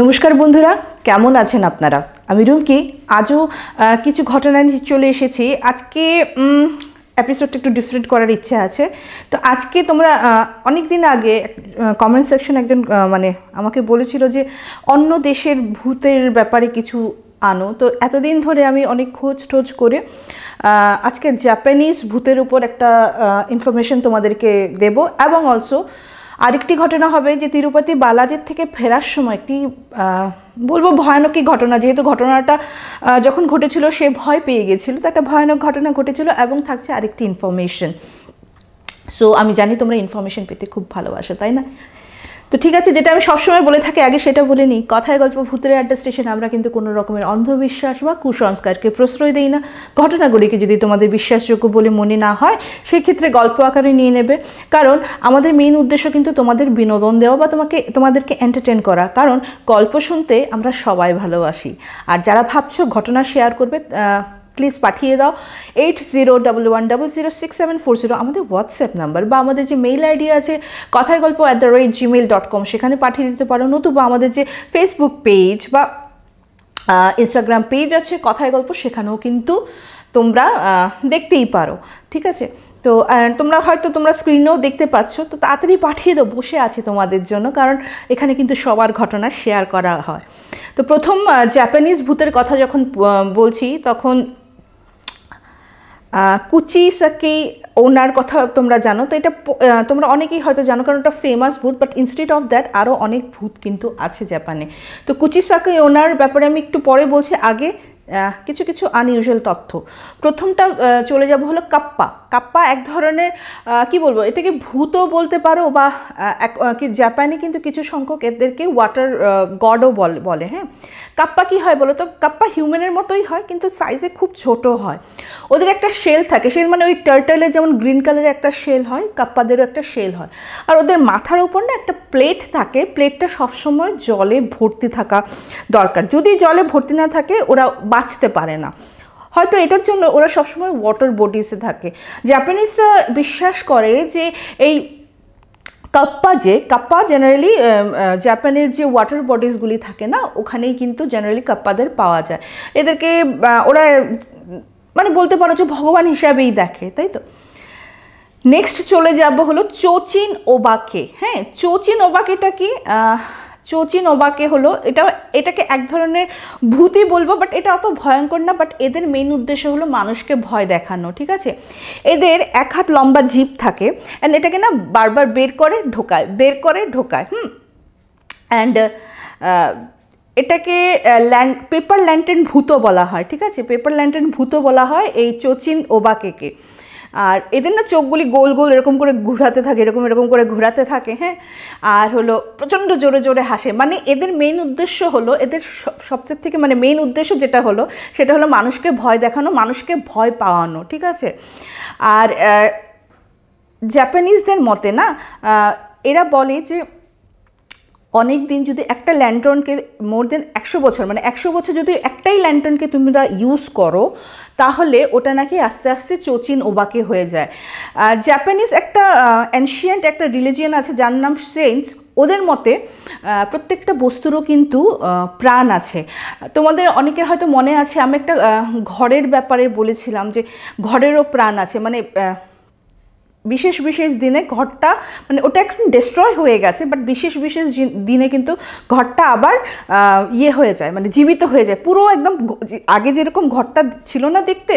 নমস্কার বন্ধুরা কেমন আছেন আপনারা আমি রুমকি আজও কিছু ঘটনা নিয়ে চলে এসেছি আজকে এপিসোডটা একটু ডিফারেন্ট করার ইচ্ছে আছে তো আজকে তোমরা অনেক দিন আগে কমেন্ট সেকশন একজন মানে আমাকে বলেছিল যে অন্য দেশের ভূতের ব্যাপারে কিছু আনো তো এতদিন ধরে আমি অনেক খোঁজ টোজ করে আজকে জাপানিজ ভূতের উপর একটা ইনফরমেশন তোমাদেরকে দেব এবং অলসো আরেকটি ঘটনা হবে যে তিরুপতি বালাজির থেকে ফেরার সময় একটি বলবো ভয়ানকই ঘটনা যেহেতু ঘটনাটা যখন ঘটেছিল সে ভয় পেয়ে গেছিলো তো একটা ভয়ানক ঘটনা ঘটেছিল এবং থাকছে আরেকটি ইনফরমেশন সো আমি জানি তোমরা ইনফরমেশন পেতে খুব ভালোবাসো তাই না তো ঠিক আছে যেটা আমি সবসময় বলে থাকি আগে সেটা বলে নিই কথায় গল্প ভূতের আড্ডা স্টেশন আমরা কিন্তু কোনো রকমের অন্ধবিশ্বাস বা কুসংস্কারকে প্রশ্রয় দিই না ঘটনাগুলিকে যদি তোমাদের বিশ্বাসযোগ্য বলে মনে না হয় সেক্ষেত্রে গল্প আকারে নিয়ে নেবে কারণ আমাদের মেন উদ্দেশ্য কিন্তু তোমাদের বিনোদন দেওয়া বা তোমাকে তোমাদেরকে এন্টারটেন করা কারণ গল্প শুনতে আমরা সবাই ভালোবাসি আর যারা ভাবছো ঘটনা শেয়ার করবে প্লিজ পাঠিয়ে দাও eight zero double one double zero six seven four zero আমাদের হোয়াটসঅ্যাপ নাম্বার বা আমাদের যে মেইল আইডি আছে কথায় গল্প at the rate Gmail dot com সেখানে পাঠিয়ে দিতে পারো নতুবা আমাদের যে ফেসবুক পেজ বা ইনস্টাগ্রাম পেজ আছে কথায় গল্প সেখানেও কিন্তু তোমরা দেখতেই পারো ঠিক আছে তো তোমরা হয়তো তোমরা স্ক্রিনেও দেখতে পাচ্ছ তো তাড়াতাড়ি পাঠিয়ে দাও বসে আছে তোমাদের জন্য কারণ এখানে কিন্তু সবার ঘটনা শেয়ার করা হয় তো প্রথম জাপানিজ ভূতের কথা যখন বলছি তখন কুচি সাকি ওনার কথা তোমরা জানো তো এটা তোমরা অনেকেই হয়তো জানো কারণ ওটা ফেমাস ভূত বাট ইনস্টিটিউট অফ দ্যাট আরও অনেক ভূত কিন্তু আছে জাপানে তো সাকি ওনার ব্যাপারে আমি একটু পরে বলছি আগে কিছু কিছু আনইউজুয়াল তথ্য প্রথমটা চলে যাব হলো কাপ্পা কাপ্পা এক ধরনের কি বলবো এটাকে ভূতও বলতে পারো বা জাপানে কিন্তু কিছু সংখ্যক এদেরকে ওয়াটার গডও বলে হ্যাঁ কাপ্পা কি হয় বলো তো কাপ্পা হিউম্যানের মতোই হয় কিন্তু সাইজে খুব ছোট হয় ওদের একটা শেল থাকে শেল মানে ওই টার্টেলের যেমন গ্রিন কালারের একটা শেল হয় কাপ্পাদেরও একটা শেল হয় আর ওদের মাথার ওপর না একটা প্লেট থাকে প্লেটটা সবসময় জলে ভর্তি থাকা দরকার যদি জলে ভর্তি না থাকে ওরা বাঁচতে পারে না হয়তো এটার জন্য ওরা সবসময় ওয়াটার বডিসে থাকে জাপানিজরা বিশ্বাস করে যে এই কাপ্পা যে কাপ্পা জেনারেলি জাপানের যে ওয়াটার বডিসগুলি থাকে না ওখানেই কিন্তু জেনারেলি কাপ্পাদের পাওয়া যায় এদেরকে ওরা মানে বলতে পারো যে ভগবান হিসাবেই দেখে তাই তো নেক্সট চলে যাব হলো চোচিন ওবাকে হ্যাঁ চোচিন ওবাকেটা কি চোচি নোবাকে হলো এটা এটাকে এক ধরনের ভূতই বলবো বাট এটা অত ভয়ঙ্কর না বাট এদের মেইন উদ্দেশ্য হলো মানুষকে ভয় দেখানো ঠিক আছে এদের এক হাত লম্বা জিপ থাকে অ্যান্ড এটাকে না বারবার বের করে ঢোকায় বের করে ঢোকায় হুম অ্যান্ড এটাকে ল্যান্ড পেপার ল্যান্টেন ভূত বলা হয় ঠিক আছে পেপার ল্যান্টেন ভূত বলা হয় এই চচিন ওবাকেকে আর এদের না চোখগুলি গোল গোল এরকম করে ঘোরাতে থাকে এরকম এরকম করে ঘোরাতে থাকে হ্যাঁ আর হলো প্রচণ্ড জোরে জোরে হাসে মানে এদের মেন উদ্দেশ্য হলো এদের সবচেয়ে থেকে মানে মেন উদ্দেশ্য যেটা হলো সেটা হলো মানুষকে ভয় দেখানো মানুষকে ভয় পাওয়ানো ঠিক আছে আর জাপানিজদের মতে না এরা বলে যে অনেক দিন যদি একটা ল্যান্টনকে মোর দেন একশো বছর মানে একশো বছর যদি একটাই ল্যান্টনকে তোমরা ইউজ করো তাহলে ওটা নাকি আস্তে আস্তে চচিন ওবাকে হয়ে যায় জাপানিজ একটা অ্যানশিয়েন্ট একটা রিলিজিয়ান আছে যার নাম সেন্টস ওদের মতে প্রত্যেকটা বস্তুরও কিন্তু প্রাণ আছে তোমাদের অনেকের হয়তো মনে আছে আমি একটা ঘরের ব্যাপারে বলেছিলাম যে ঘরেরও প্রাণ আছে মানে বিশেষ বিশেষ দিনে ঘরটা মানে ওটা এখন ডিস্ট্রয় হয়ে গেছে বাট বিশেষ বিশেষ দিনে কিন্তু ঘরটা আবার ইয়ে হয়ে যায় মানে জীবিত হয়ে যায় পুরো একদম আগে যেরকম ঘরটা ছিল না দেখতে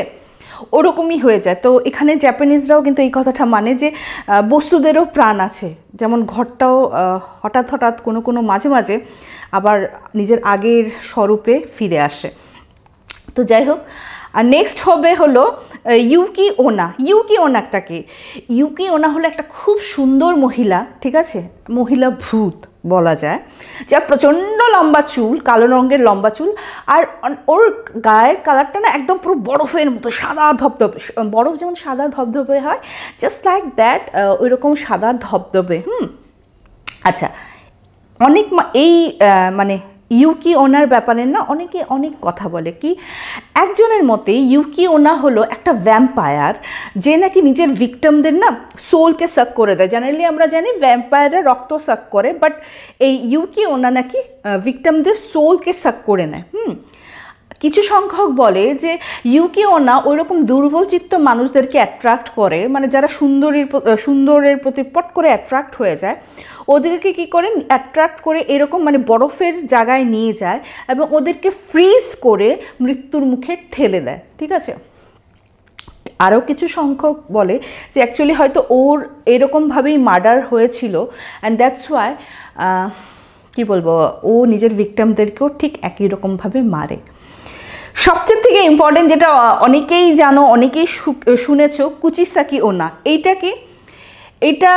ওরকমই হয়ে যায় তো এখানে জ্যাপানিজরাও কিন্তু এই কথাটা মানে যে বস্তুদেরও প্রাণ আছে যেমন ঘরটাও হঠাৎ হঠাৎ কোনো কোনো মাঝে মাঝে আবার নিজের আগের স্বরূপে ফিরে আসে তো যাই হোক আর নেক্সট হবে হলো ইউকি ওনা ইউকি ওনা একটা ইউকি ওনা হলো একটা খুব সুন্দর মহিলা ঠিক আছে মহিলা ভূত বলা যায় যার প্রচণ্ড লম্বা চুল কালো রঙের লম্বা চুল আর ওর গায়ের কালারটা না একদম পুরো বরফের মতো সাদা ধপধপে বরফ যেমন সাদা ধপধপে হয় জাস্ট লাইক দ্যাট ওইরকম সাদা ধপধপে হুম আচ্ছা অনেক এই মানে ইউকি ওনার ব্যাপারে না অনেকে অনেক কথা বলে কি একজনের মতে ইউকি ওনা হলো একটা ভ্যাম্পায়ার যে নাকি নিজের ভিক্টমদের না সোলকে সাক করে দেয় জেনারেলি আমরা জানি ভ্যাম্পায়াররা রক্ত সাক করে বাট এই ইউকি ওনা নাকি ভিক্টমদের সোলকে সাক করে নেয় হুম কিছু সংখ্যক বলে যে ইউকে ওনা ওই রকম দুর্বলচিত্ত মানুষদেরকে অ্যাট্রাক্ট করে মানে যারা সুন্দরীর সুন্দরের প্রতি পট করে অ্যাট্রাক্ট হয়ে যায় ওদেরকে কি করে অ্যাট্রাক্ট করে এরকম মানে বরফের জায়গায় নিয়ে যায় এবং ওদেরকে ফ্রিজ করে মৃত্যুর মুখে ঠেলে দেয় ঠিক আছে আরও কিছু সংখ্যক বলে যে অ্যাকচুয়ালি হয়তো ওর এরকমভাবেই মার্ডার হয়েছিল অ্যান্ড দ্যাটস ওয়াই কী বলবো ও নিজের ভিকটামদেরকেও ঠিক একই রকমভাবে মারে সবচেয়ে থেকে ইম্পর্টেন্ট যেটা অনেকেই জানো অনেকেই শুনেছ কুচিসাকি না এইটা কি এটা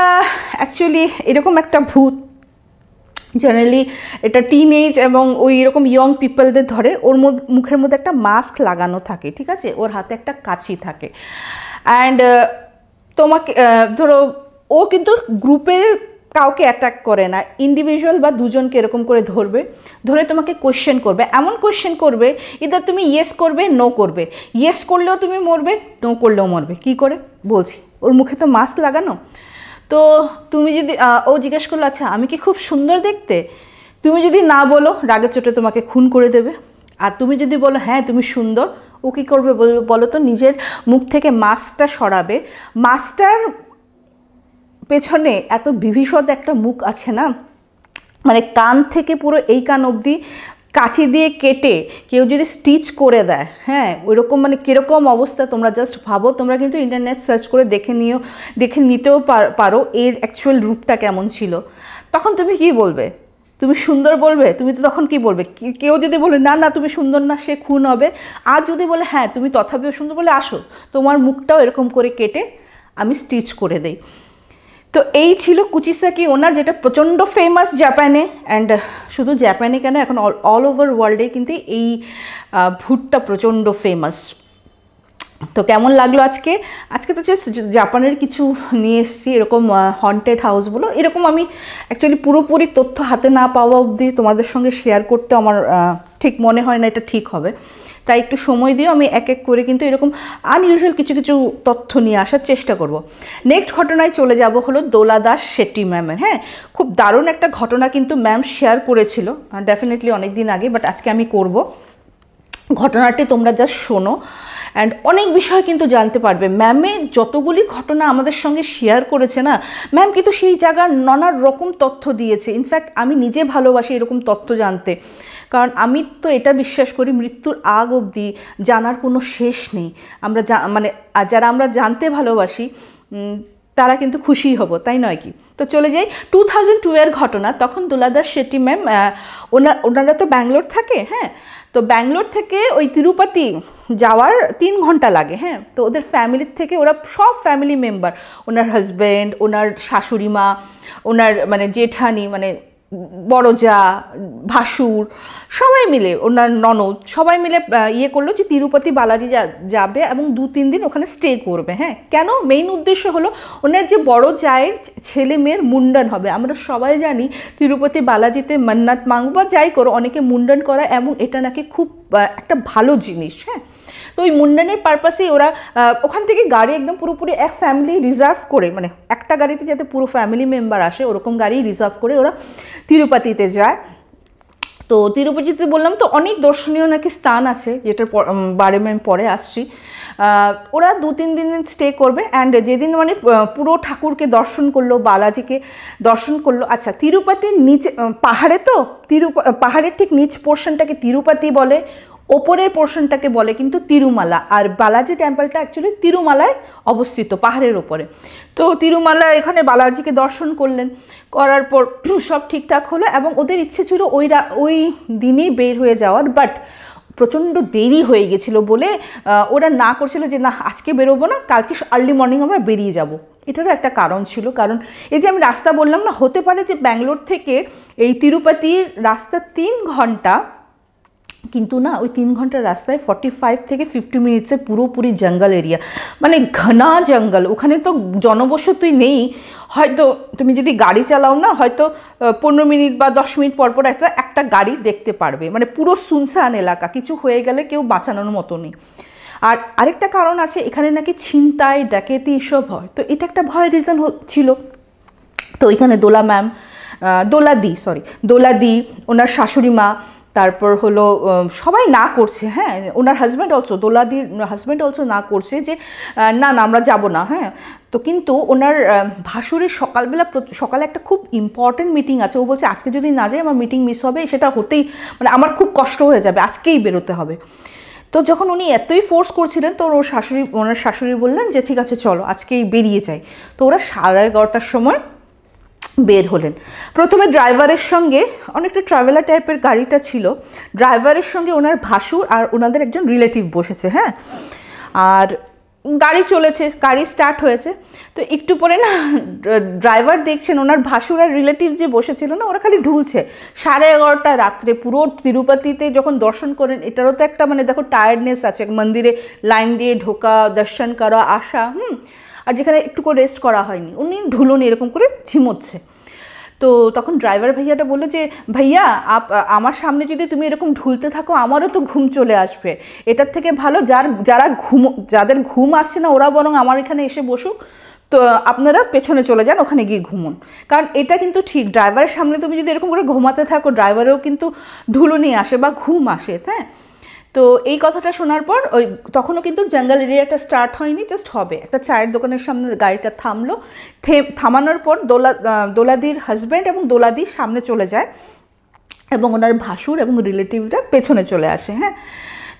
অ্যাকচুয়ালি এরকম একটা ভূত জেনারেলি এটা টিন এজ এবং ওই এরকম ইয়ং পিপলদের ধরে ওর মধ্যে মুখের মধ্যে একটা মাস্ক লাগানো থাকে ঠিক আছে ওর হাতে একটা কাছি থাকে অ্যান্ড তোমাকে ধরো ও কিন্তু গ্রুপের কাউকে অ্যাটাক করে না ইন্ডিভিজুয়াল বা দুজনকে এরকম করে ধরবে ধরে তোমাকে কোশ্চেন করবে এমন কোশ্চেন করবে ইদার তুমি ইয়েস করবে নো করবে ইয়েস করলেও তুমি মরবে নো করলেও মরবে কি করে বলছি ওর মুখে তো মাস্ক লাগানো তো তুমি যদি ও জিজ্ঞেস করলো আচ্ছা আমি কি খুব সুন্দর দেখতে তুমি যদি না বলো রাগের চোটে তোমাকে খুন করে দেবে আর তুমি যদি বলো হ্যাঁ তুমি সুন্দর ও কী করবে বলো তো নিজের মুখ থেকে মাস্কটা সরাবে মাস্কটার পেছনে এত বিভীষদ একটা মুখ আছে না মানে কান থেকে পুরো এই কান অবধি কাঁচি দিয়ে কেটে কেউ যদি স্টিচ করে দেয় হ্যাঁ ওইরকম মানে কীরকম অবস্থা তোমরা জাস্ট ভাবো তোমরা কিন্তু ইন্টারনেট সার্চ করে দেখে নিও দেখে নিতেও পারো এর অ্যাকচুয়াল রূপটা কেমন ছিল তখন তুমি কি বলবে তুমি সুন্দর বলবে তুমি তো তখন কি বলবে কেউ যদি বলে না না তুমি সুন্দর না সে খুন হবে আর যদি বলে হ্যাঁ তুমি তথাপিও সুন্দর বলে আসো তোমার মুখটাও এরকম করে কেটে আমি স্টিচ করে দেই তো এই ছিল কুচিসাকি ওনার যেটা প্রচণ্ড ফেমাস জাপানে অ্যান্ড শুধু জাপানে কেন এখন অল ওভার ওয়ার্ল্ডে কিন্তু এই ভুটটা প্রচণ্ড ফেমাস তো কেমন লাগলো আজকে আজকে তো জাস্ট জাপানের কিছু নিয়ে এসেছি এরকম হন্টেড হাউসগুলো এরকম আমি অ্যাকচুয়ালি পুরোপুরি তথ্য হাতে না পাওয়া অবধি তোমাদের সঙ্গে শেয়ার করতে আমার ঠিক মনে হয় না এটা ঠিক হবে তাই একটু সময় দিয়েও আমি এক এক করে কিন্তু এরকম আনইউজুয়াল কিছু কিছু তথ্য নিয়ে আসার চেষ্টা করব নেক্সট ঘটনায় চলে যাব হলো দোলা দাস শেট্টি ম্যামের হ্যাঁ খুব দারুণ একটা ঘটনা কিন্তু ম্যাম শেয়ার করেছিল ডেফিনেটলি অনেক দিন আগে বাট আজকে আমি করব ঘটনাটি তোমরা যা শোনো অ্যান্ড অনেক বিষয় কিন্তু জানতে পারবে ম্যামে যতগুলি ঘটনা আমাদের সঙ্গে শেয়ার করেছে না ম্যাম কিন্তু সেই জায়গার নানা রকম তথ্য দিয়েছে ইনফ্যাক্ট আমি নিজে ভালোবাসি এরকম তথ্য জানতে কারণ আমি তো এটা বিশ্বাস করি মৃত্যুর আগ অবধি জানার কোনো শেষ নেই আমরা মানে যারা আমরা জানতে ভালোবাসি তারা কিন্তু খুশি হব তাই নয় কি তো চলে যাই টু থাউজেন্ড টু এর ঘটনা তখন দুলাদাস শেট্টি ম্যাম ওনার ওনারা তো ব্যাঙ্গলোর থাকে হ্যাঁ তো ব্যাঙ্গলোর থেকে ওই তিরুপতি যাওয়ার তিন ঘন্টা লাগে হ্যাঁ তো ওদের ফ্যামিলির থেকে ওরা সব ফ্যামিলি মেম্বার ওনার হাজব্যান্ড ওনার শাশুড়ি মা ওনার মানে জেঠানি মানে বড়জা ভাসুর সবাই মিলে ওনার ননদ সবাই মিলে ইয়ে করলো যে তিরুপতি বালাজি যাবে এবং দু তিন দিন ওখানে স্টে করবে হ্যাঁ কেন মেইন উদ্দেশ্য হলো ওনার যে বড় জায়ের ছেলে মেয়ের মুন্ডন হবে আমরা সবাই জানি তিরুপতি বালাজিতে মান্নাত মাংবা বা যাই করো অনেকে মুন্ডন করা এবং এটা নাকি খুব একটা ভালো জিনিস হ্যাঁ তো ওই মুন্ডানের পারপাসেই ওরা ওখান থেকে গাড়ি একদম পুরোপুরি এক ফ্যামিলি রিজার্ভ করে মানে একটা গাড়িতে যাতে পুরো ফ্যামিলি মেম্বার আসে ওরকম গাড়ি রিজার্ভ করে ওরা তিরুপতিতে যায় তো তিরুপতিতে বললাম তো অনেক দর্শনীয় নাকি স্থান আছে যেটার বারে আমি পরে আসছি ওরা দু তিন দিন স্টে করবে অ্যান্ড যেদিন মানে পুরো ঠাকুরকে দর্শন করলো বালাজিকে দর্শন করলো আচ্ছা তিরুপতির নিচে পাহাড়ে তো তিরুপ পাহাড়ের ঠিক নিচ পোর্শনটাকে তিরুপতি বলে ওপরের পোর্শনটাকে বলে কিন্তু তিরুমালা আর বালাজি টেম্পলটা অ্যাকচুয়ালি তিরুমালায় অবস্থিত পাহাড়ের ওপরে তো তিরুমালা এখানে বালাজিকে দর্শন করলেন করার পর সব ঠিকঠাক হলো এবং ওদের ইচ্ছে ছিল ওই ওই দিনই বের হয়ে যাওয়ার বাট প্রচণ্ড দেরি হয়ে গেছিল বলে ওরা না করছিল যে না আজকে বেরোবো না কালকে আর্লি মর্নিং আমরা বেরিয়ে যাব। এটারও একটা কারণ ছিল কারণ এই যে আমি রাস্তা বললাম না হতে পারে যে ব্যাঙ্গলোর থেকে এই তিরুপতির রাস্তা তিন ঘন্টা কিন্তু না ওই তিন ঘন্টার রাস্তায় ফর্টি ফাইভ থেকে ফিফটি মিনিটসে পুরোপুরি জঙ্গল এরিয়া মানে ঘনা জঙ্গল ওখানে তো জনবসতি নেই হয়তো তুমি যদি গাড়ি চালাও না হয়তো পনেরো মিনিট বা দশ মিনিট পর পর একটা একটা গাড়ি দেখতে পারবে মানে পুরো সুনসান এলাকা কিছু হয়ে গেলে কেউ বাঁচানোর মতো নেই আর আরেকটা কারণ আছে এখানে নাকি ছিনতাই ডাকেতি এসব হয় তো এটা একটা ভয় রিজন ছিল তো এখানে দোলা ম্যাম দোলা দি সরি দোলাদি ওনার শাশুড়ি মা তারপর হলো সবাই না করছে হ্যাঁ ওনার হাজব্যান্ড অলসো দোলাদির হাজব্যান্ড অলসো না করছে যে না না আমরা যাব না হ্যাঁ তো কিন্তু ওনার ভাসুরের সকালবেলা সকালে একটা খুব ইম্পর্টেন্ট মিটিং আছে ও বলছে আজকে যদি না যায় আমার মিটিং মিস হবে সেটা হতেই মানে আমার খুব কষ্ট হয়ে যাবে আজকেই বেরোতে হবে তো যখন উনি এতই ফোর্স করছিলেন তো ওর শাশুড়ি ওনার শাশুড়ি বললেন যে ঠিক আছে চলো আজকেই বেরিয়ে যাই তো ওরা সাড়ে এগারোটার সময় বের হলেন প্রথমে ড্রাইভারের সঙ্গে অনেকটা ট্রাভেলার টাইপের গাড়িটা ছিল ড্রাইভারের সঙ্গে ওনার ভাসুর আর ওনাদের একজন রিলেটিভ বসেছে হ্যাঁ আর গাড়ি চলেছে গাড়ি স্টার্ট হয়েছে তো একটু পরে না ড্রাইভার দেখছেন ওনার ভাসুর আর রিলেটিভ যে বসেছিল না ওরা খালি ঢুলছে সাড়ে এগারোটা রাত্রে পুরো তিরুপতিতে যখন দর্শন করেন এটারও তো একটা মানে দেখো টায়ার্ডনেস আছে মন্দিরে লাইন দিয়ে ঢোকা দর্শন করা আসা হুম আর যেখানে একটু করে রেস্ট করা হয়নি উনি ঢুলুন এরকম করে ঝিমোচ্ছে তো তখন ড্রাইভার ভাইয়াটা বললো যে ভাইয়া আপ আমার সামনে যদি তুমি এরকম ঢুলতে থাকো আমারও তো ঘুম চলে আসবে এটার থেকে ভালো যার যারা ঘুম যাদের ঘুম আসছে না ওরা বরং আমার এখানে এসে বসুক তো আপনারা পেছনে চলে যান ওখানে গিয়ে ঘুমুন কারণ এটা কিন্তু ঠিক ড্রাইভারের সামনে তুমি যদি এরকম করে ঘুমাতে থাকো ড্রাইভারেও কিন্তু ঢুলুনি আসে বা ঘুম আসে হ্যাঁ তো এই কথাটা শোনার পর ওই তখনও কিন্তু জঙ্গল এরিয়াটা স্টার্ট হয়নি জাস্ট হবে একটা চায়ের দোকানের সামনে গাড়িটা থামলো থামানোর পর দোলা দোলাদির হাজব্যান্ড এবং দোলাদি সামনে চলে যায় এবং ওনার ভাসুর এবং রিলেটিভরা পেছনে চলে আসে হ্যাঁ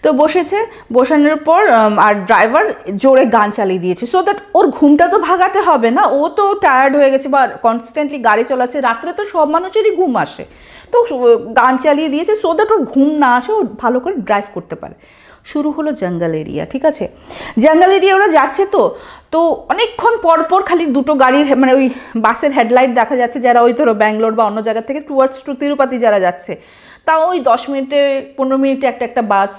তো বসেছে বসানোর পর আর ড্রাইভার জোরে গান চালিয়ে দিয়েছে সো দ্যাট ওর ঘুমটা তো ভাগাতে হবে না ও তো টায়ার্ড হয়ে গেছে বা কনস্ট্যান্টলি গাড়ি চলাচ্ছে রাত্রে তো সব মানুষেরই ঘুম আসে তো গান চালিয়ে দিয়েছে সো দ্যাট ওর ঘুম না আসে ও ভালো করে ড্রাইভ করতে পারে শুরু হলো জঙ্গল এরিয়া ঠিক আছে জঙ্গল এরিয়া ওরা যাচ্ছে তো তো অনেকক্ষণ পরপর খালি দুটো গাড়ির মানে ওই বাসের হেডলাইট দেখা যাচ্ছে যারা ওই ধরো ব্যাঙ্গালোর বা অন্য জায়গা থেকে টুয়ার্ডস টু তিরুপাতি যারা যাচ্ছে তাও ওই দশ মিনিটে পনেরো মিনিটে একটা একটা বাস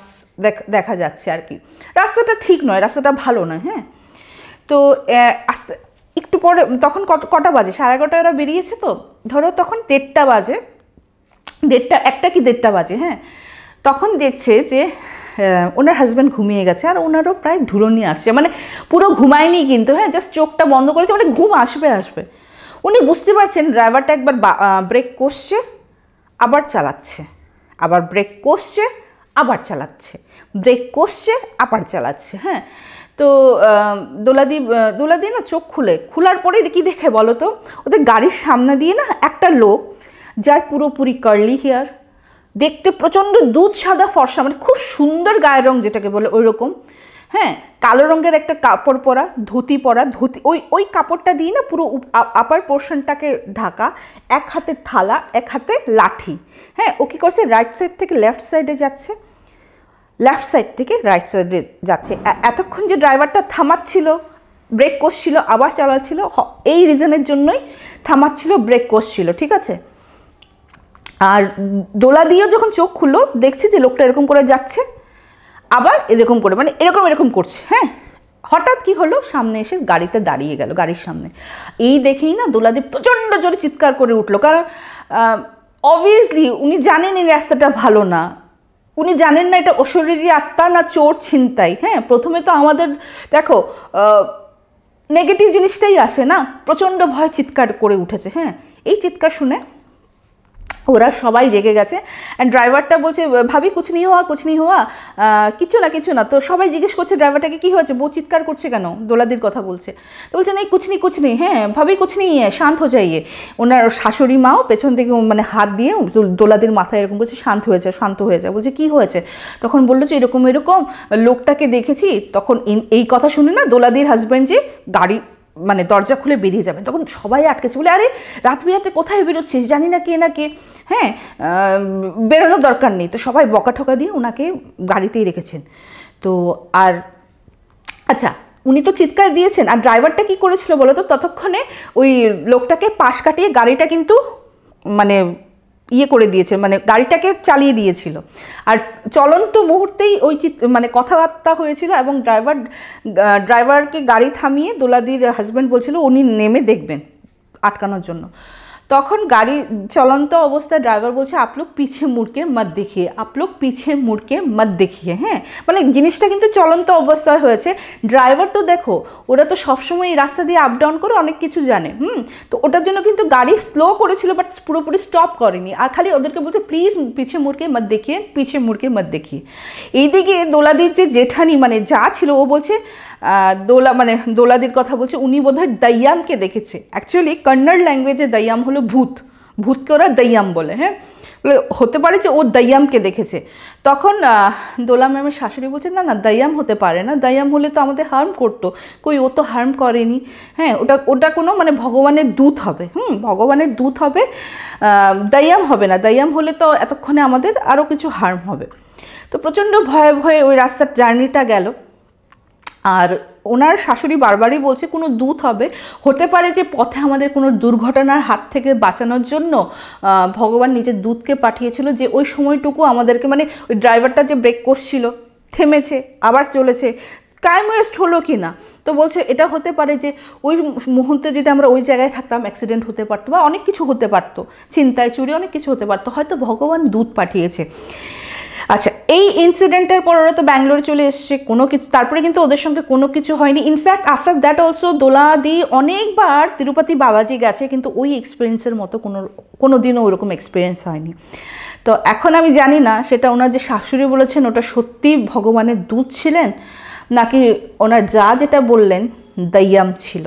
দেখা যাচ্ছে আর কি রাস্তাটা ঠিক নয় রাস্তাটা ভালো নয় হ্যাঁ তো আস্তে একটু পরে তখন কত কটা বাজে সাড়ে এগারোটায় ওরা বেরিয়েছে তো ধরো তখন দেড়টা বাজে দেড়টা একটা কি দেড়টা বাজে হ্যাঁ তখন দেখছে যে ওনার হাজব্যান্ড ঘুমিয়ে গেছে আর ওনারও প্রায় নিয়ে আসছে মানে পুরো ঘুমায়নি কিন্তু হ্যাঁ জাস্ট চোখটা বন্ধ করেছে মানে ঘুম আসবে আসবে উনি বুঝতে পারছেন ড্রাইভারটা একবার ব্রেক কষছে আবার চালাচ্ছে আবার ব্রেক কষছে আবার চালাচ্ছে ব্রেক কষছে আবার চালাচ্ছে হ্যাঁ তো দোলাদি দোলাদি না চোখ খুলে খোলার পরে কি দেখে বলো তো ওদের গাড়ির সামনে দিয়ে না একটা লোক যার পুরোপুরি কার্লি হেয়ার দেখতে প্রচণ্ড দুধ সাদা ফর্সা মানে খুব সুন্দর গায়ের রং যেটাকে বলে ওই রকম হ্যাঁ কালো রঙের একটা কাপড় পরা ধুতি পরা ধুতি ওই ওই কাপড়টা দিয়ে না পুরো আপার পোর্শনটাকে ঢাকা এক হাতে থালা এক হাতে লাঠি হ্যাঁ ও কী করছে রাইট সাইড থেকে লেফট সাইডে যাচ্ছে লেফট সাইড থেকে রাইট সাইডে যাচ্ছে এতক্ষণ যে ড্রাইভারটা থামাচ্ছিল ব্রেক করছিল আবার চালাচ্ছিল এই রিজনের জন্যই থামাচ্ছিল ব্রেক করছিল ঠিক আছে আর দোলা দিয়েও যখন চোখ খুললো দেখছি যে লোকটা এরকম করে যাচ্ছে আবার এরকম করে মানে এরকম এরকম করছে হ্যাঁ হঠাৎ কি হলো সামনে এসে গাড়িতে দাঁড়িয়ে গেল গাড়ির সামনে এই দেখেই না দোলাদি প্রচণ্ড জোরে চিৎকার করে উঠলো কারণ অবভিয়াসলি উনি জানেন এই রাস্তাটা ভালো না উনি জানেন না এটা অশরীরী আত্মা না চোর ছিনতাই হ্যাঁ প্রথমে তো আমাদের দেখো নেগেটিভ জিনিসটাই আসে না প্রচণ্ড ভয় চিৎকার করে উঠেছে হ্যাঁ এই চিৎকার শুনে ওরা সবাই জেগে গেছে অ্যান্ড ড্রাইভারটা বলছে ভাবি কুছ নেই হওয়া কুছ নেই হওয়া কিছু না কিছু না তো সবাই জিজ্ঞেস করছে ড্রাইভারটাকে কী হয়েছে বউ চিৎকার করছে কেন দোলাদির কথা বলছে তো বলছে নেই কুছ নেই কুছ নেই হ্যাঁ ভাবি কিছু নেই শান্ত হয়ে যাইয়ে ওনার শাশুড়ি মাও পেছন থেকে মানে হাত দিয়ে দোলাদির মাথায় এরকম বলছে শান্ত হয়ে যায় শান্ত হয়ে যায় বলছে কী হয়েছে তখন বললো যে এরকম এরকম লোকটাকে দেখেছি তখন এই কথা শুনে না দোলাদির হাজব্যান্ড যে গাড়ি মানে দরজা খুলে বেরিয়ে যাবেন তখন সবাই আটকেছে বলে আরে রাত বিরাতে কোথায় বেরোচ্ছিস জানি না কে না কে হ্যাঁ বেরোনোর দরকার নেই তো সবাই বকা ঠকা দিয়ে ওনাকে গাড়িতেই রেখেছেন তো আর আচ্ছা উনি তো চিৎকার দিয়েছেন আর ড্রাইভারটা কি করেছিল বলো তো ততক্ষণে ওই লোকটাকে পাশ কাটিয়ে গাড়িটা কিন্তু মানে ইয়ে করে দিয়েছে মানে গাড়িটাকে চালিয়ে দিয়েছিল আর চলন্ত মুহূর্তেই ওই মানে কথাবার্তা হয়েছিল এবং ড্রাইভার ড্রাইভারকে গাড়ি থামিয়ে দোলাদির হাজব্যান্ড বলছিল উনি নেমে দেখবেন আটকানোর জন্য তখন গাড়ি চলন্ত অবস্থায় ড্রাইভার বলছে আপলোক পিছে মুড়কে মত দেখিয়ে আপলোক পিছে মুড়কে মত দেখিয়ে হ্যাঁ মানে জিনিসটা কিন্তু চলন্ত অবস্থায় হয়েছে ড্রাইভার তো দেখো ওরা তো সবসময় এই রাস্তা দিয়ে আপ ডাউন করে অনেক কিছু জানে হুম তো ওটার জন্য কিন্তু গাড়ি স্লো করেছিল বাট পুরোপুরি স্টপ করেনি আর খালি ওদেরকে বলছে প্লিজ পিছে মুড়কে মত দেখিয়ে পিছে মুড়কে মত দেখিয়ে এইদিকে দোলাদির যে জেঠানি মানে যা ছিল ও বলছে দোলা মানে দোলাদির কথা বলছে উনি বোধহয় দয়ামকে দেখেছে অ্যাকচুয়ালি কন্নড় ল্যাঙ্গুয়েজে দয়াম হলো ভূত ভূতকে ওরা দয়াম বলে হ্যাঁ হতে পারে যে ও দয়ামকে দেখেছে তখন দোলা ম্যামের শাশুড়ি বলছে না না দয়াম হতে পারে না দয়াম হলে তো আমাদের হার্ম করতো কই ও তো হার্ম করেনি হ্যাঁ ওটা ওটা কোনো মানে ভগবানের দূত হবে হুম ভগবানের দূত হবে দয়াম হবে না দয়াম হলে তো এতক্ষণে আমাদের আরও কিছু হার্ম হবে তো প্রচণ্ড ভয়ে ভয়ে ওই রাস্তার জার্নিটা গেল আর ওনার শাশুড়ি বারবারই বলছে কোনো দূত হবে হতে পারে যে পথে আমাদের কোনো দুর্ঘটনার হাত থেকে বাঁচানোর জন্য ভগবান নিজের দূতকে পাঠিয়েছিল যে ওই সময়টুকু আমাদেরকে মানে ওই ড্রাইভারটা যে ব্রেক করছিল থেমেছে আবার চলেছে টাইম ওয়েস্ট হলো কি না তো বলছে এটা হতে পারে যে ওই মুহূর্তে যদি আমরা ওই জায়গায় থাকতাম অ্যাক্সিডেন্ট হতে পারতো বা অনেক কিছু হতে পারতো চিন্তায় চুরি অনেক কিছু হতে পারতো হয়তো ভগবান দুধ পাঠিয়েছে আচ্ছা এই ইনসিডেন্টের পর ওরা তো ব্যাঙ্গালোর চলে এসছে কোনো কিছু তারপরে কিন্তু ওদের সঙ্গে কোনো কিছু হয়নি ইনফ্যাক্ট আফটার দ্যাট অলসো দোলাদি অনেকবার তিরুপতি বালাজি গেছে কিন্তু ওই এক্সপিরিয়েন্সের মতো কোনো কোনো দিনও ওরকম এক্সপিরিয়েন্স হয়নি তো এখন আমি জানি না সেটা ওনার যে শাশুড়ি বলেছেন ওটা সত্যি ভগবানের দুধ ছিলেন নাকি ওনার যা যেটা বললেন দয়াম ছিল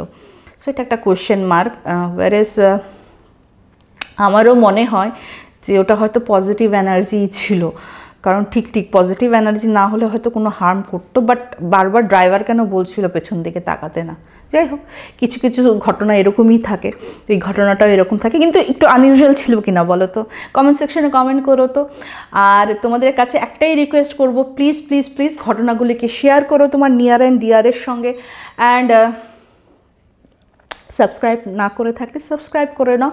সো এটা একটা কোয়েশ্চেন মার্ক ওয়ারেস আমারও মনে হয় যে ওটা হয়তো পজিটিভ এনার্জি ছিল কারণ ঠিক ঠিক পজিটিভ এনার্জি না হলে হয়তো কোনো হার্ম করতো বাট বারবার ড্রাইভার কেন বলছিল পেছন দিকে তাকাতে না যাই হোক কিছু কিছু ঘটনা এরকমই থাকে তো এই ঘটনাটাও এরকম থাকে কিন্তু একটু আনইউজুয়াল ছিল কি না বলো তো কমেন্ট সেকশনে কমেন্ট করো তো আর তোমাদের কাছে একটাই রিকোয়েস্ট করব প্লিজ প্লিজ প্লিজ ঘটনাগুলিকে শেয়ার করো তোমার নিয়ার অ্যান্ড ডিয়ারের সঙ্গে অ্যান্ড সাবস্ক্রাইব না করে থাকলে সাবস্ক্রাইব করে নাও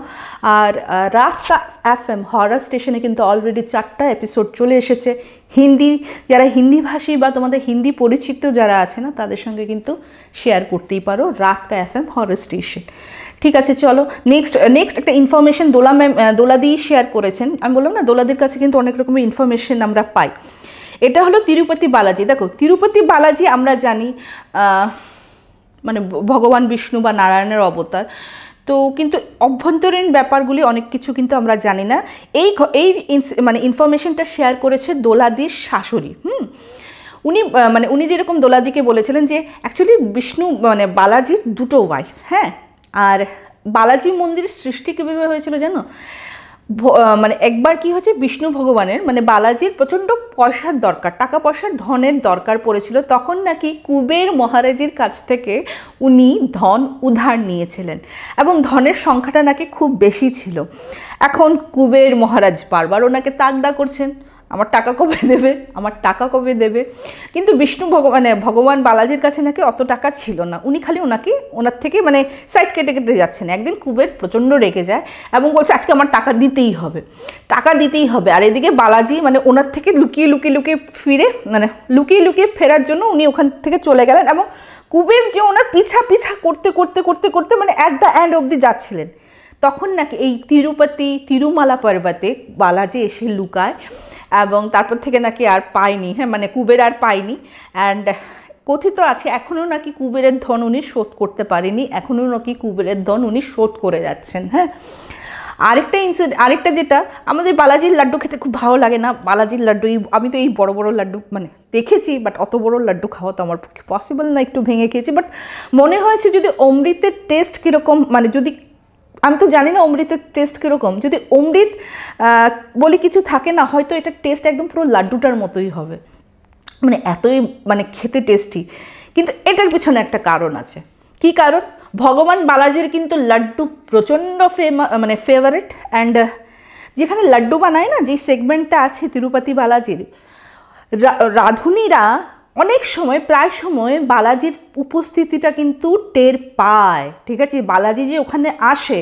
আর রাতটা এফ এম হরার স্টেশনে কিন্তু অলরেডি চারটা এপিসোড চলে এসেছে হিন্দি যারা হিন্দিভাষী বা তোমাদের হিন্দি পরিচিত যারা আছে না তাদের সঙ্গে কিন্তু শেয়ার করতেই পারো রাতকা এফ এম হরার স্টেশন ঠিক আছে চলো নেক্সট নেক্সট একটা ইনফরমেশন দোলা ম্যাম দোলাদি শেয়ার করেছেন আমি বললাম না দোলাদির কাছে কিন্তু অনেক রকমের ইনফরমেশন আমরা পাই এটা হলো তিরুপতি বালাজি দেখো তিরুপতি বালাজি আমরা জানি মানে ভগবান বিষ্ণু বা নারায়ণের অবতার তো কিন্তু অভ্যন্তরীণ ব্যাপারগুলি অনেক কিছু কিন্তু আমরা জানি না এই এই মানে ইনফরমেশনটা শেয়ার করেছে দোলাদির শাশুড়ি হুম উনি মানে উনি যেরকম দোলাদিকে বলেছিলেন যে অ্যাকচুয়ালি বিষ্ণু মানে বালাজির দুটো ওয়াইফ হ্যাঁ আর বালাজি মন্দির সৃষ্টি কীভাবে হয়েছিল জানো মানে একবার কি হয়েছে বিষ্ণু ভগবানের মানে বালাজির প্রচণ্ড পয়সার দরকার টাকা পয়সার ধনের দরকার পড়েছিল তখন নাকি কুবের মহারাজির কাছ থেকে উনি ধন উধার নিয়েছিলেন এবং ধনের সংখ্যাটা নাকি খুব বেশি ছিল এখন কুবের মহারাজ বারবার ওনাকে তাগদা করছেন আমার টাকা কবে দেবে আমার টাকা কবে দেবে কিন্তু বিষ্ণু ভগবান মানে ভগবান বালাজির কাছে নাকি অত টাকা ছিল না উনি খালি ওনাকে ওনার থেকে মানে সাইড কেটে কেটে যাচ্ছেন একদিন কুবের প্রচণ্ড রেগে যায় এবং বলছে আজকে আমার টাকা দিতেই হবে টাকা দিতেই হবে আর এদিকে বালাজি মানে ওনার থেকে লুকিয়ে লুকিয়ে লুকিয়ে ফিরে মানে লুকিয়ে লুকিয়ে ফেরার জন্য উনি ওখান থেকে চলে গেলেন এবং কুবের যে ওনার পিছা পিছা করতে করতে করতে করতে মানে অ্যাট দ্য অ্যান্ড অবধি যাচ্ছিলেন তখন নাকি এই তিরুপতি তিরুমালা পর্বতে বালাজি এসে লুকায় এবং তারপর থেকে নাকি আর পাইনি হ্যাঁ মানে কুবের আর পাইনি অ্যান্ড কথিত আছে এখনও নাকি কুবেরের ধন উনি শোধ করতে পারেনি এখনও নাকি কুবেরের ধন উনি শোধ করে যাচ্ছেন হ্যাঁ আরেকটা ইনসিডেন্ট আরেকটা যেটা আমাদের বালাজির লাড্ডু খেতে খুব ভালো লাগে না বালাজির লাড্ডু আমি তো এই বড় বড় লাড্ডু মানে দেখেছি বাট অত বড় লাড্ডু খাওয়া তো আমার পক্ষে পসিবল না একটু ভেঙে খেয়েছি বাট মনে হয়েছে যদি অমৃতের টেস্ট কীরকম মানে যদি আমি তো জানি না অমৃতের টেস্ট কীরকম যদি অমৃত বলে কিছু থাকে না হয়তো এটা টেস্ট একদম পুরো লাড্ডুটার মতোই হবে মানে এতই মানে খেতে টেস্টি কিন্তু এটার পিছনে একটা কারণ আছে কি কারণ ভগবান বালাজির কিন্তু লাড্ডু প্রচণ্ড ফেমা মানে ফেভারেট অ্যান্ড যেখানে লাড্ডু বানায় না যেই সেগমেন্টটা আছে তিরুপতি বালাজির রাঁধুনিরা অনেক সময় প্রায় সময় বালাজির উপস্থিতিটা কিন্তু টের পায় ঠিক আছে বালাজি যে ওখানে আসে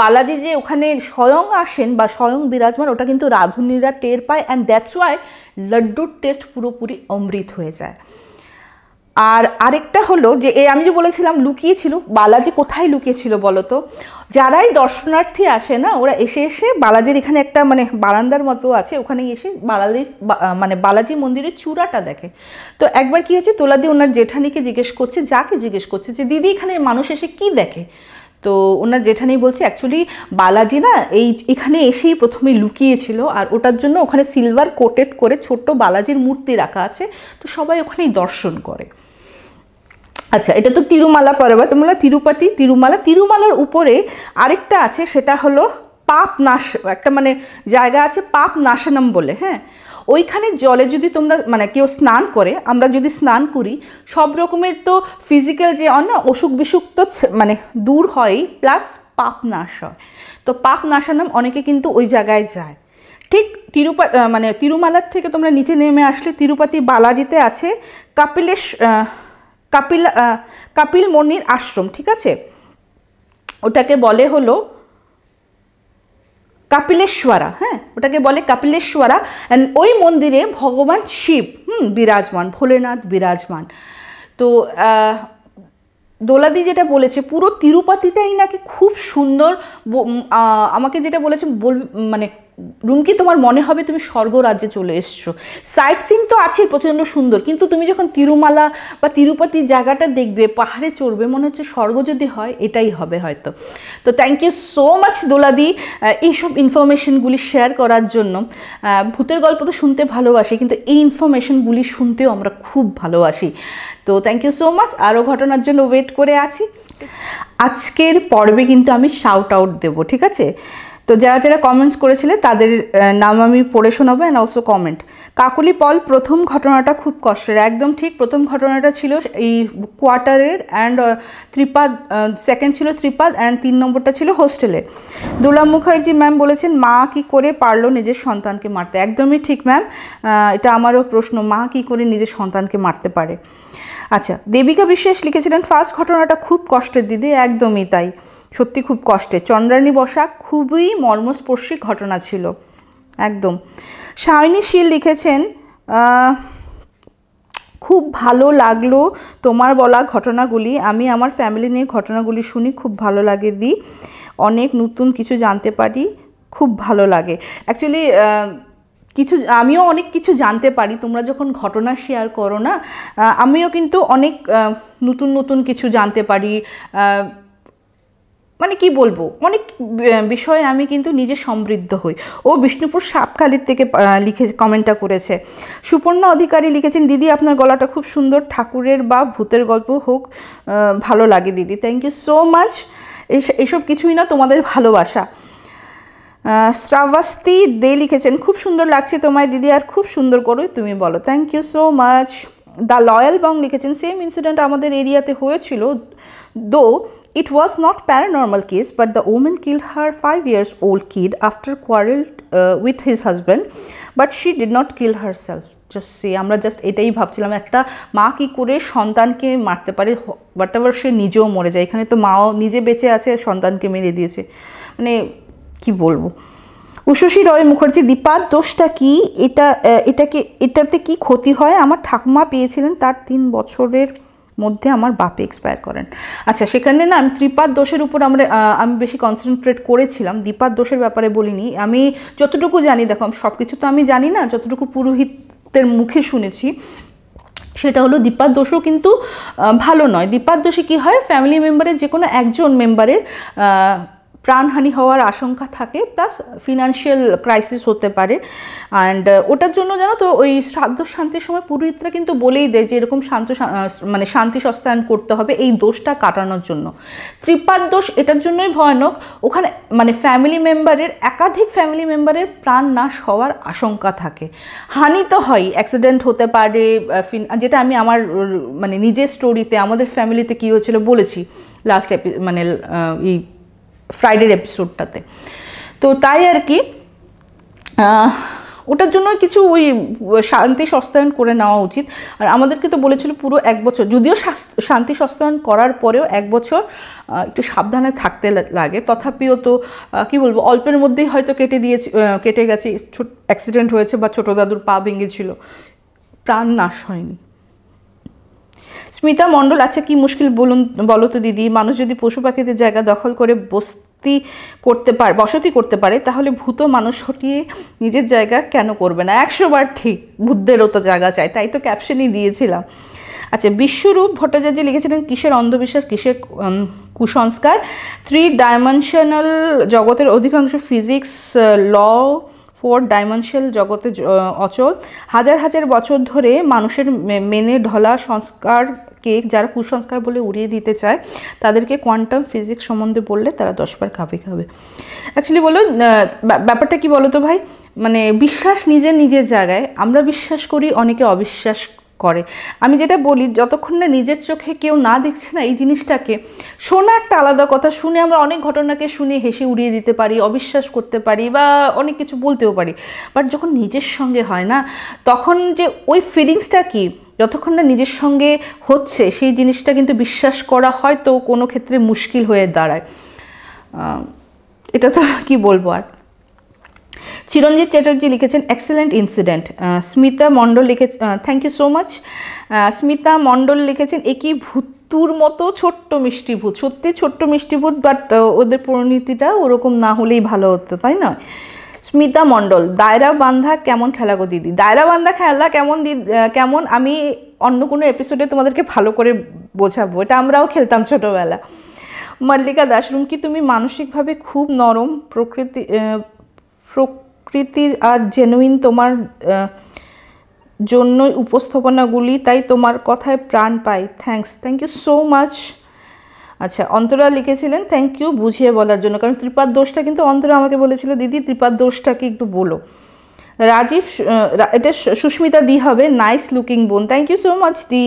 বালাজি যে ওখানে স্বয়ং আসেন বা স্বয়ং বিরাজমান ওটা কিন্তু রাঁধুনিরা টের পায় অ্যান্ড দ্যাটস ওয়াই লাড্ডুর টেস্ট পুরোপুরি অমৃত হয়ে যায় আর আরেকটা হলো যে এ আমি যে বলেছিলাম লুকিয়েছিল বালাজি কোথায় লুকিয়েছিল বলো তো যারাই দর্শনার্থী আসে না ওরা এসে এসে বালাজির এখানে একটা মানে বারান্দার মতো আছে ওখানে এসে বালাজির মানে বালাজি মন্দিরের চূড়াটা দেখে তো একবার কি হয়েছে তোলাদি ওনার জেঠানিকে জিজ্ঞেস করছে যাকে জিজ্ঞেস করছে যে দিদি এখানে মানুষ এসে কি দেখে তো ওনার জেঠানি বলছে অ্যাকচুয়ালি বালাজি না এই এখানে এসেই প্রথমে লুকিয়েছিল আর ওটার জন্য ওখানে সিলভার কোটেড করে ছোট্ট বালাজির মূর্তি রাখা আছে তো সবাই ওখানেই দর্শন করে আচ্ছা এটা তো তিরুমালা পর্বতমালা তিরুপতি তিরুমালা তিরুমালার উপরে আরেকটা আছে সেটা হলো পাপ নাশ একটা মানে জায়গা আছে পাপ নাশনম বলে হ্যাঁ ওইখানে জলে যদি তোমরা মানে কেউ স্নান করে আমরা যদি স্নান করি সব রকমের তো ফিজিক্যাল যে অন্য অসুখ বিসুখ তো মানে দূর হয় প্লাস পাপ নাশ হয় তো পাপ নাশানম অনেকে কিন্তু ওই জায়গায় যায় ঠিক তিরুপা মানে তিরুমালার থেকে তোমরা নিচে নেমে আসলে তিরুপতি বালাজিতে আছে কাপিলেশ কাপিল কপিল মনির আশ্রম ঠিক আছে ওটাকে বলে হলো কাপিলেশ্বরা হ্যাঁ ওটাকে বলে কাপিলেশ্বরা অ্যান্ড ওই মন্দিরে ভগবান শিব হুম বিরাজমান ভোলেনাথ বিরাজমান তো দোলাদি যেটা বলেছে পুরো তিরুপতিটাই নাকি খুব সুন্দর আমাকে যেটা বলেছে বল মানে রুমকি তোমার মনে হবে তুমি স্বর্গ রাজ্যে চলে এসছো সাইট সিন তো আছে প্রচণ্ড সুন্দর কিন্তু তুমি যখন তিরুমালা বা তিরুপতি জায়গাটা দেখবে পাহাড়ে চড়বে মনে হচ্ছে স্বর্গ যদি হয় এটাই হবে হয়তো তো থ্যাংক ইউ সো মাচ দোলাদি এইসব ইনফরমেশনগুলি শেয়ার করার জন্য ভূতের গল্প তো শুনতে ভালোবাসি কিন্তু এই ইনফরমেশনগুলি শুনতেও আমরা খুব ভালোবাসি তো থ্যাংক ইউ সো মাচ আরও ঘটনার জন্য ওয়েট করে আছি আজকের পর্বে কিন্তু আমি শাউট আউট দেবো ঠিক আছে তো যারা যারা কমেন্টস করেছিলে তাদের নাম আমি পড়ে শোনাবো and also comment Kakoli Paul প্রথম ঘটনাটা খুব কষ্টের একদম ঠিক প্রথম ঘটনাটা ছিল এই কোয়ার্টারের অ্যান্ড ত্রিপাদ সেকেন্ড ছিল ত্রিপাদ অ্যান্ড তিন নম্বরটা ছিল হোস্টেলে দুলাম মুখার্জি ম্যাম বলেছেন মা কি করে পারলো নিজের সন্তানকে মারতে একদমই ঠিক ম্যাম এটা আমারও প্রশ্ন মা কি করে নিজের সন্তানকে মারতে পারে আচ্ছা দেবিকা বিশ্বাস লিখেছিলেন ফার্স্ট ঘটনাটা খুব কষ্টের দিদি একদমই তাই সত্যি খুব কষ্টে চন্দ্রাণী বসা খুবই মর্মস্পর্শী ঘটনা ছিল একদম সায়নী শীল লিখেছেন খুব ভালো লাগলো তোমার বলা ঘটনাগুলি আমি আমার ফ্যামিলি নিয়ে ঘটনাগুলি শুনি খুব ভালো লাগে দি অনেক নতুন কিছু জানতে পারি খুব ভালো লাগে অ্যাকচুয়ালি কিছু আমিও অনেক কিছু জানতে পারি তোমরা যখন ঘটনা শেয়ার করো না আমিও কিন্তু অনেক নতুন নতুন কিছু জানতে পারি মানে কি বলবো অনেক বিষয়ে আমি কিন্তু নিজে সমৃদ্ধ হই ও বিষ্ণুপুর সাপখালির থেকে লিখে কমেন্টটা করেছে সুপর্ণা অধিকারী লিখেছেন দিদি আপনার গলাটা খুব সুন্দর ঠাকুরের বা ভূতের গল্প হোক ভালো লাগে দিদি থ্যাংক ইউ সো মাচ এসব কিছুই না তোমাদের ভালোবাসা শ্রাবাস্তি দে লিখেছেন খুব সুন্দর লাগছে তোমায় দিদি আর খুব সুন্দর করো তুমি বলো thank you so much the loyal bong লিখেছেন সেম ইনসিডেন্ট আমাদের এরিয়াতে হয়েছিল দো It was not paranormal case but the woman killed her 5 years old kid after quarrel uh, with his husband but she did not kill herself. Just সে আমরা just এটাই ভাবছিলাম একটা মা কি করে সন্তানকে মারতে পারে হোয়াট এভার সে নিজেও মরে যায় এখানে তো মাও নিজে বেঁচে আছে সন্তানকে মেরে দিয়েছে মানে কি বলবো উশসী রয় মুখার্জি দীপার দোষটা কি এটা এটাকে এটাতে কি ক্ষতি হয় আমার ঠাকুমা পেয়েছিলেন তার তিন বছরের মধ্যে আমার বাপে এক্সপায়ার করেন আচ্ছা সেখানে না আমি ত্রিপাদ দোষের উপর আমরা আমি বেশি কনসেন্ট্রেট করেছিলাম দ্বিপাদ দোষের ব্যাপারে বলিনি আমি যতটুকু জানি দেখো সব কিছু তো আমি জানি না যতটুকু পুরোহিতের মুখে শুনেছি সেটা হলো দ্বিপাদ দোষও কিন্তু ভালো নয় দীপার দোষে কী হয় ফ্যামিলি মেম্বারের যে কোনো একজন মেম্বারের প্রাণহানি হওয়ার আশঙ্কা থাকে প্লাস ফিনান্সিয়াল ক্রাইসিস হতে পারে অ্যান্ড ওটার জন্য জানো তো ওই শ্রাদ্ধ শান্তির সময় পুরোহিতরা কিন্তু বলেই দেয় যে এরকম শান্ত মানে শান্তি সস্তায়ন করতে হবে এই দোষটা কাটানোর জন্য ত্রিপাদ দোষ এটার জন্যই ভয়ানক ওখানে মানে ফ্যামিলি মেম্বারের একাধিক ফ্যামিলি মেম্বারের প্রাণ নাশ হওয়ার আশঙ্কা থাকে হানি তো হয় অ্যাক্সিডেন্ট হতে পারে যেটা আমি আমার মানে নিজের স্টোরিতে আমাদের ফ্যামিলিতে কী হয়েছিল বলেছি লাস্ট এপি মানে এই ফ্রাইডের এপিসোডটাতে তো তাই আর কি ওটার জন্য কিছু ওই শান্তি সস্তায়ন করে নেওয়া উচিত আর আমাদেরকে তো বলেছিল পুরো এক বছর যদিও শান্তি সস্তায়ন করার পরেও এক বছর একটু সাবধানে থাকতে লাগে তথাপিও তো কি বলবো অল্পের মধ্যেই হয়তো কেটে দিয়েছে কেটে গেছে ছোট অ্যাক্সিডেন্ট হয়েছে বা ছোটো দাদুর পা ভেঙেছিল প্রাণ নাশ হয়নি স্মিতা মণ্ডল আচ্ছা কি মুশকিল বলুন বলো তো দিদি মানুষ যদি পশু পাখিদের জায়গা দখল করে বস্তি করতে পারে বসতি করতে পারে তাহলে ভূত মানুষ হটিয়ে নিজের জায়গা কেন করবে না একশোবার ঠিক বুদ্ধেরও তো জায়গা চায় তাই তো ক্যাপশনই দিয়েছিলাম আচ্ছা বিশ্বরূপ ভট্টাচার্য লিখেছিলেন কিসের অন্ধবিশ্বাস কিসের কুসংস্কার থ্রি ডাইমেনশনাল জগতের অধিকাংশ physics law uh, four dimensional জগতে অচল হাজার হাজার বছর ধরে মানুষের মেনে ঢলা সংস্কারকে যারা কুসংস্কার বলে উড়িয়ে দিতে চায় তাদেরকে কোয়ান্টাম ফিজিক্স সম্বন্ধে বললে তারা দশবার খাবে খাবে অ্যাকচুয়ালি বলো ব্যাপারটা কি বলো তো ভাই মানে বিশ্বাস নিজের নিজের জায়গায় আমরা বিশ্বাস করি অনেকে অবিশ্বাস করে আমি যেটা বলি যতক্ষণ না নিজের চোখে কেউ না দেখছে না এই জিনিসটাকে শোনা একটা আলাদা কথা শুনে আমরা অনেক ঘটনাকে শুনে হেসে উড়িয়ে দিতে পারি অবিশ্বাস করতে পারি বা অনেক কিছু বলতেও পারি বাট যখন নিজের সঙ্গে হয় না তখন যে ওই ফিলিংসটা কি যতক্ষণ না নিজের সঙ্গে হচ্ছে সেই জিনিসটা কিন্তু বিশ্বাস করা হয়তো কোনো ক্ষেত্রে মুশকিল হয়ে দাঁড়ায় এটা তো কি বলবো আর চিরঞ্জিত চ্যাটার্জি লিখেছেন এক্সেলেন্ট ইনসিডেন্ট স্মিতা মণ্ডল লিখেছে thank you so much Smita Mondal লিখেছেন একই ভূত তুর মতো ছোট্ট মিষ্টিভূত সত্যি ছোট্ট মিষ্টিভূত বাট ওদের পরিণতিটা ওরকম না হলেই ভালো হতো তাই না স্মিতা মণ্ডল দায়রা বান্ধা কেমন খেলা গো দিদি দায়রা বান্ধা খেলা কেমন কেমন আমি অন্য কোনো এপিসোডে তোমাদেরকে ভালো করে বোঝাবো এটা আমরাও খেলতাম ছোটোবেলা মল্লিকা দাস রুমকি তুমি মানসিকভাবে খুব নরম প্রকৃতি প্রক প্রকৃতির আর জেনুইন তোমার জন্য উপস্থাপনাগুলি তাই তোমার কথায় প্রাণ পাই thanks thank you so much আচ্ছা অন্তরা লিখেছিলেন থ্যাংক ইউ বুঝিয়ে বলার জন্য কারণ ত্রিপাদ দোষটা কিন্তু অন্তরা আমাকে বলেছিল দিদি ত্রিপাদ দোষটাকে একটু বলো রাজীব এটা সুস্মিতা দি হবে নাইস লুকিং বোন থ্যাংক ইউ সো মাচ দি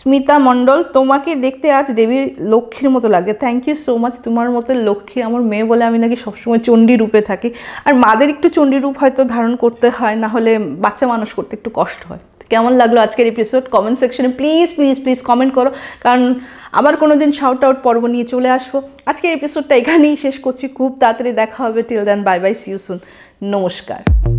স্মিতা মণ্ডল তোমাকে দেখতে আজ দেবী লক্ষ্মীর মতো লাগে থ্যাংক ইউ সো মাচ তোমার মতো লক্ষ্মী আমার মেয়ে বলে আমি নাকি সবসময় চণ্ডী রূপে থাকি আর মাদের একটু চণ্ডী রূপ হয়তো ধারণ করতে হয় না হলে বাচ্চা মানুষ করতে একটু কষ্ট হয় কেমন লাগলো আজকের এপিসোড কমেন্ট সেকশনে প্লিজ প্লিজ প্লিজ কমেন্ট করো কারণ আবার কোনো দিন শাউট আউট পর্ব নিয়ে চলে আসবো আজকের এপিসোডটা এখানেই শেষ করছি খুব তাড়াতাড়ি দেখা হবে till then bye bye see you soon নমস্কার